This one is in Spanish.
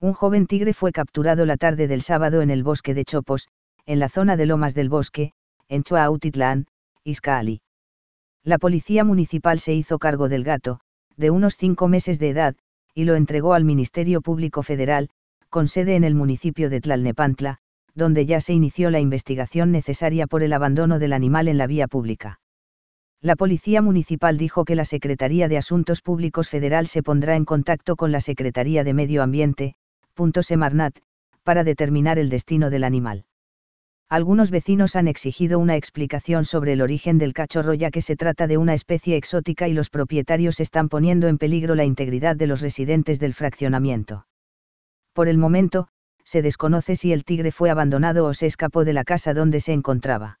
Un joven tigre fue capturado la tarde del sábado en el bosque de Chopos, en la zona de Lomas del Bosque, en Choautitlán, Iscaali. La policía municipal se hizo cargo del gato, de unos cinco meses de edad, y lo entregó al Ministerio Público Federal, con sede en el municipio de Tlalnepantla, donde ya se inició la investigación necesaria por el abandono del animal en la vía pública. La Policía Municipal dijo que la Secretaría de Asuntos Públicos Federal se pondrá en contacto con la Secretaría de Medio Ambiente, Semarnat, para determinar el destino del animal. Algunos vecinos han exigido una explicación sobre el origen del cachorro ya que se trata de una especie exótica y los propietarios están poniendo en peligro la integridad de los residentes del fraccionamiento. Por el momento, se desconoce si el tigre fue abandonado o se escapó de la casa donde se encontraba.